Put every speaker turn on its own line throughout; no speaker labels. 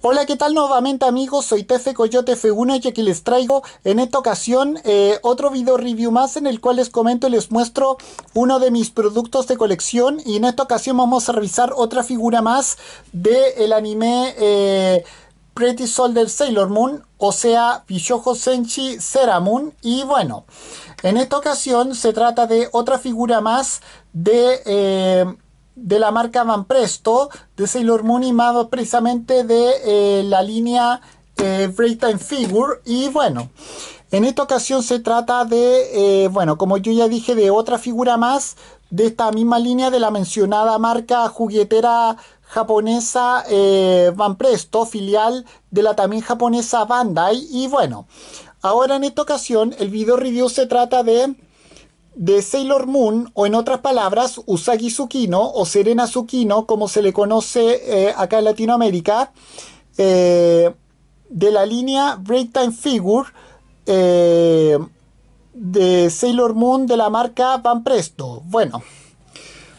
Hola, ¿qué tal nuevamente amigos? Soy Tefe Coyote F1 y aquí les traigo en esta ocasión eh, otro video review más en el cual les comento y les muestro uno de mis productos de colección y en esta ocasión vamos a revisar otra figura más del el anime eh, Pretty Soldier Sailor Moon, o sea, Bishojo Senshi Seramun y bueno, en esta ocasión se trata de otra figura más de... Eh, de la marca Van Presto de Sailor Moon y más precisamente de eh, la línea eh, Time Figure y bueno en esta ocasión se trata de eh, bueno como yo ya dije de otra figura más de esta misma línea de la mencionada marca juguetera japonesa Van eh, Presto filial de la también japonesa Bandai y bueno ahora en esta ocasión el video review se trata de de Sailor Moon o en otras palabras Usagi Tsukino o Serena Tsukino como se le conoce eh, acá en Latinoamérica eh, de la línea Breaktime Figure eh, de Sailor Moon de la marca Van Presto bueno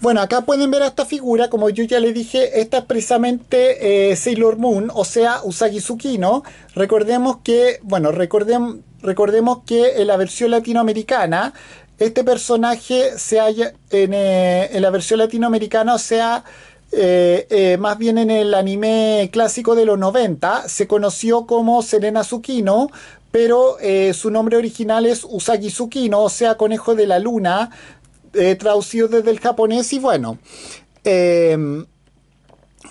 bueno, acá pueden ver a esta figura, como yo ya le dije, esta es precisamente Sailor Moon, o sea, Usagi Tsukino. Recordemos que, bueno, recordemos que en la versión latinoamericana este personaje se halla eh, en, la versión latinoamericana, o sea, eh, eh, más bien en el anime clásico de los 90, se conoció como Serena Tsukino, pero su nombre original es Usagi Tsukino, o sea, conejo de la luna, traducido desde el japonés y bueno.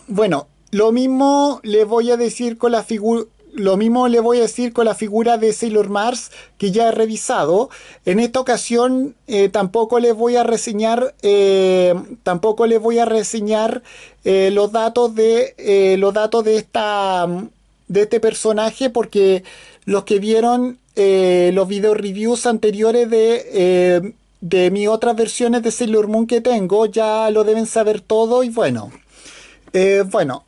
bueno, lo mismo le voy a decir con la figura lo mismo le voy a decir con la figura de Sailor Mars que ya he revisado. En esta ocasión eh, tampoco les voy a reseñar, eh, tampoco les voy a reseñar eh, los datos de los datos de esta de este personaje porque los que vieron los video reviews anteriores de de mis otras versiones de Sailor Moon que tengo ya lo deben saber todo y bueno. bueno,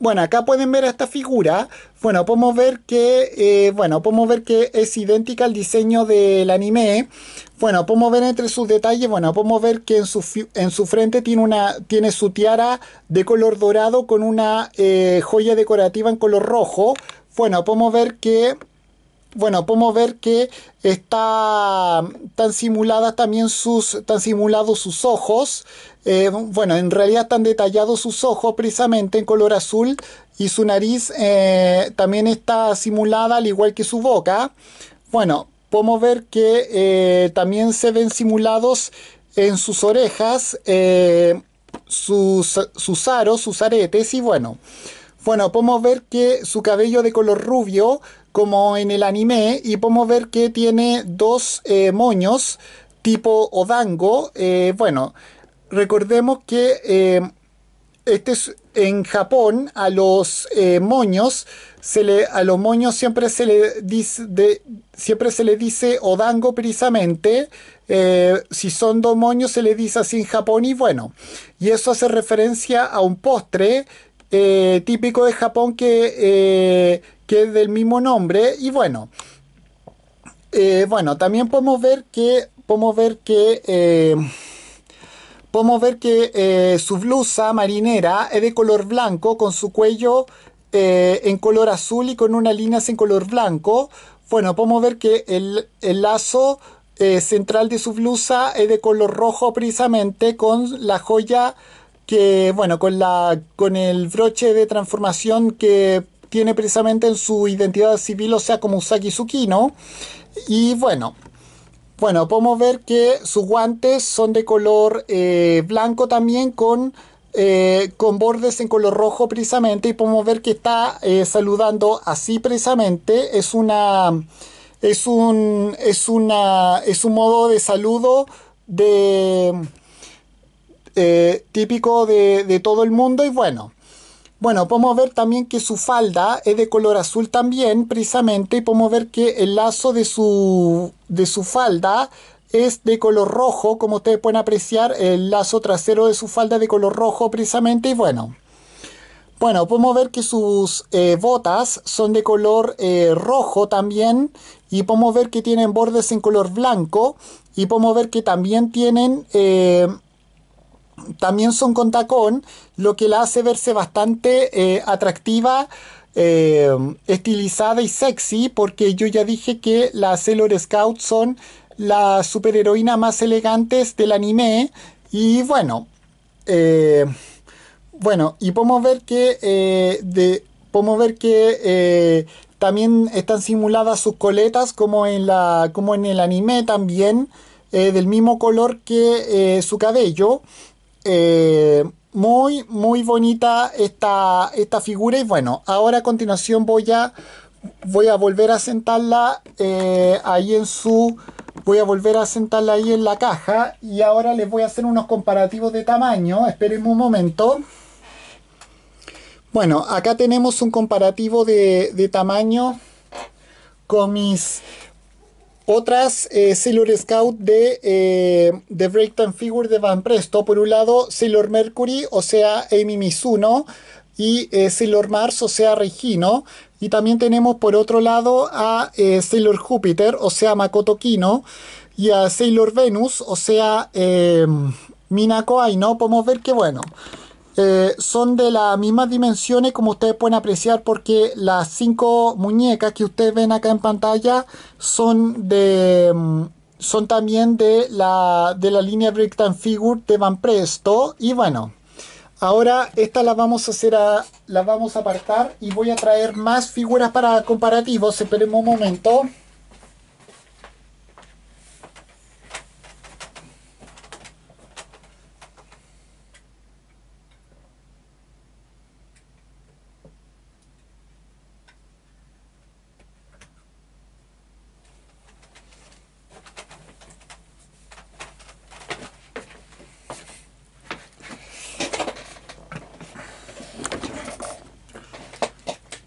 bueno, acá pueden ver esta figura. Bueno, podemos ver que, eh, bueno, podemos ver que es idéntica al diseño del anime. Bueno, podemos ver entre sus detalles, bueno, podemos ver que en su, en su frente tiene, una, tiene su tiara de color dorado con una eh, joya decorativa en color rojo. Bueno, podemos ver que bueno, podemos ver que está tan también sus, tan simulados sus ojos, eh, bueno, en realidad están detallados sus ojos precisamente en color azul y su nariz eh, también está simulada al igual que su boca. Bueno, podemos ver que eh, también se ven simulados en sus orejas, sus, sus aros, sus aretes y bueno. Bueno, podemos ver que su cabello de color rubio como en el anime y podemos ver que tiene dos eh, moños tipo odango. Eh, bueno, recordemos que eh, este es, en Japón a los moños se le, a los moños siempre se le dice siempre se le dice odango precisamente. si son dos moños se le dice así en Japón y bueno, y eso hace referencia a un postre típico de Japón que, que es del mismo nombre. Y bueno, eh, bueno, también podemos ver que, podemos ver que, eh, podemos ver que eh, su blusa marinera es de color blanco con su cuello en color azul y con unas líneas en color blanco. Bueno, podemos ver que el, el lazo central de su blusa es de color rojo precisamente con la joya que, bueno, con, la, con el broche de transformación que tiene precisamente en su identidad civil, o sea, como Usagi ¿no? Y bueno, bueno, podemos ver que sus guantes son de color eh, blanco también con... Eh, con bordes en color rojo precisamente y podemos ver que está eh, saludando así precisamente es una es un es una es un modo de saludo de típico de, de todo el mundo y bueno bueno, podemos ver también que su falda es de color azul también, precisamente, y podemos ver que el lazo de su, de su falda es de color rojo, como ustedes pueden apreciar, el lazo trasero de su falda de color rojo, precisamente, y bueno. Bueno, podemos ver que sus eh, botas son de color eh, rojo también y podemos ver que tienen bordes en color blanco y podemos ver que también tienen eh, también son con tacón, lo que la hace verse bastante eh, atractiva, eh, estilizada y sexy, porque yo ya dije que las Sailor Scouts son las superheroínas más elegantes del anime. Y bueno, eh, bueno, y podemos ver que, podemos ver también están simuladas sus coletas como en, la, como en el anime también, del mismo color que su cabello. Eh, muy, muy bonita esta, esta figura. Y bueno, ahora a continuación voy a, voy a volver a sentarla eh, ahí en su... Voy a volver a sentarla ahí en la caja y ahora les voy a hacer unos comparativos de tamaño. Esperen un momento. Bueno, acá tenemos un comparativo de, de tamaño con mis otras, eh, Sailor Scout de, The eh, Breakdown Figure de Van Presto. Por un lado, Sailor Mercury, o sea, Amy Mizuno. Y eh, Sailor Mars, o sea, Regino. Y también tenemos por otro lado a Sailor Júpiter, o sea, Makoto Kino. Y a Sailor Venus, o sea, Minako Aino. Podemos ver que, bueno, eh, son de las mismas dimensiones como ustedes pueden apreciar porque las cinco muñecas que ustedes ven acá en pantalla son de mm, son también de la, de la línea Breakdown Figure de Van Presto y bueno ahora estas las vamos a hacer a, las vamos a apartar y voy a traer más figuras para comparativos esperemos un momento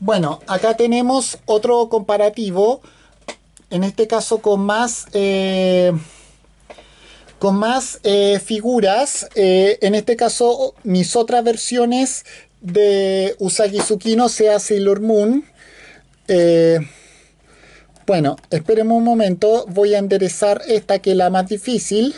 Bueno, acá tenemos otro comparativo, en este caso con más, eh, con más eh, figuras, eh, en este caso mis otras versiones de Usagi Tsukino, sea Sailor Moon. bueno, esperemos un momento, voy a enderezar esta que es la más difícil.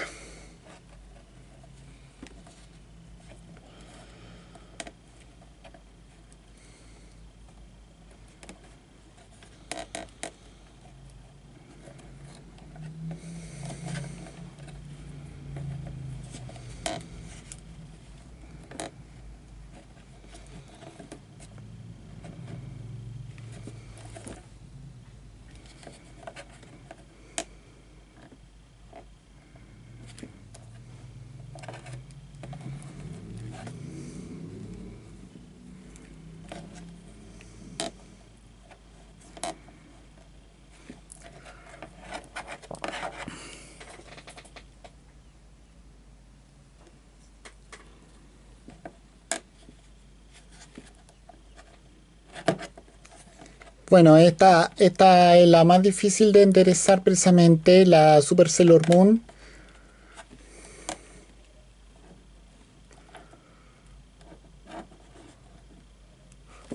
Bueno, esta, esta es la más difícil de enderezar precisamente, la Super Sailor Moon.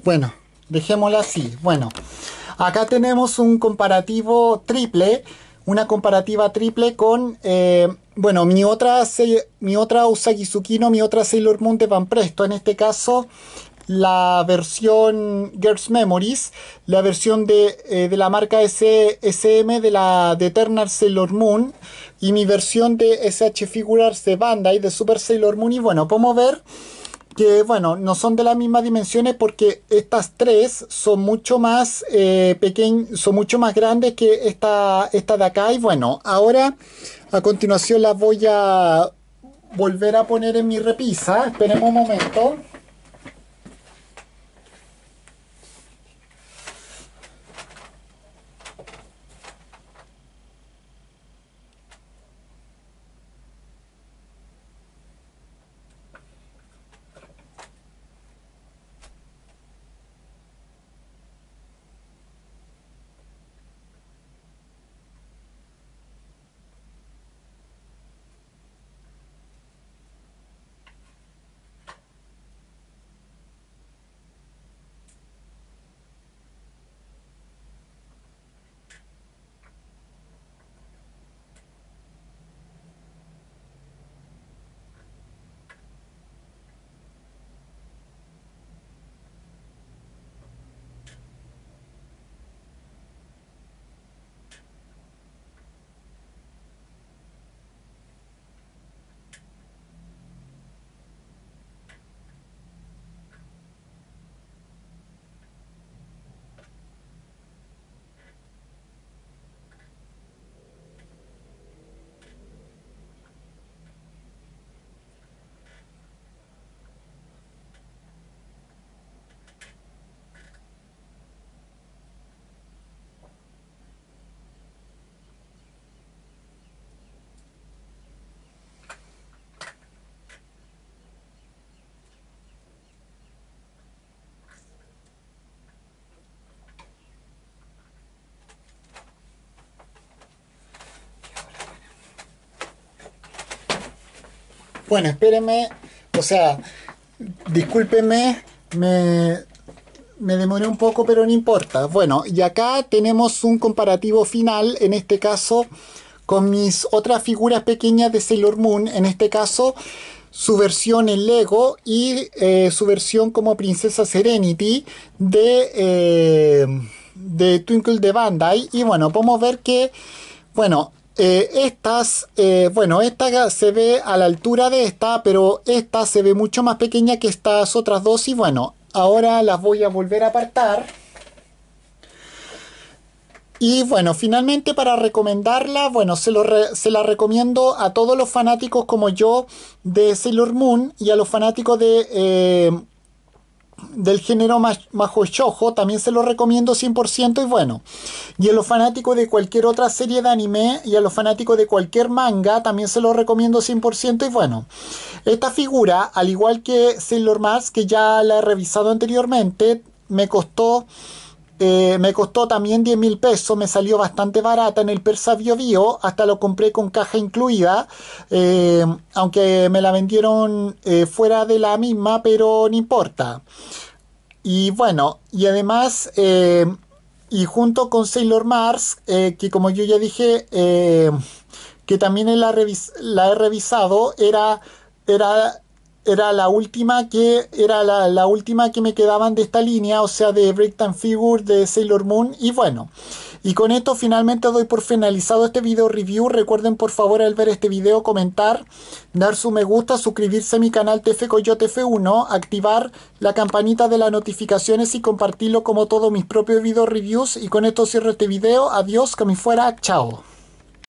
Bueno, dejémosla así. Bueno, acá tenemos un comparativo triple, una comparativa triple con, eh, bueno, mi otra, mi otra Usagi Tsukino, mi otra Sailor Moon de Van Presto. En este caso, la versión Girls Memories, la versión de, eh, la marca S SM de la Eternal Sailor Moon y mi versión de SH Figures de Bandai de Super Sailor Moon. Y bueno, podemos ver que bueno, no son de las mismas dimensiones porque estas tres son mucho más eh, son mucho más grandes que esta, esta de acá. Y bueno, ahora a continuación las voy a volver a poner en mi repisa. Esperemos un momento. Bueno, espérenme, o sea, discúlpeme, me, demoré un poco, pero no importa. Bueno, y acá tenemos un comparativo final, en este caso, con mis otras figuras pequeñas de Sailor Moon, en este caso, su versión en Lego y eh, su versión como Princesa Serenity de, eh, de Twinkle de Bandai. Y bueno, podemos ver que, bueno, eh, estas, eh, bueno, esta se ve a la altura de esta, pero esta se ve mucho más pequeña que estas otras dos. Y bueno, ahora las voy a volver a apartar. Y bueno, finalmente para recomendarla, bueno, se, la recomiendo a todos los fanáticos como yo de Sailor Moon y a los fanáticos de eh, del género Majo también se lo recomiendo 100% y bueno. Y a los fanáticos de cualquier otra serie de anime y a los fanáticos de cualquier manga también se lo recomiendo 100% y bueno. Esta figura, al igual que Sailor Mars, que ya la he revisado anteriormente, me costó eh, me costó también 10 mil pesos, me salió bastante barata en el Persa Bio hasta lo compré con caja incluida, eh, aunque me la vendieron eh, fuera de la misma, pero no importa. Y bueno, y además, y junto con Sailor Mars, que como yo ya dije, que también la, la he revisado, era, era era la última que era la, última que me quedaban de esta línea, o sea, de Time Figure, de Sailor Moon y bueno. Y con esto finalmente doy por finalizado este video review. Recuerden por favor al ver este video comentar, dar su me gusta, suscribirse a mi canal TF Coyote F1, activar la campanita de las notificaciones y compartirlo como todos mis propios video reviews. Y con esto cierro este video. Adiós, que me fuera. Chao.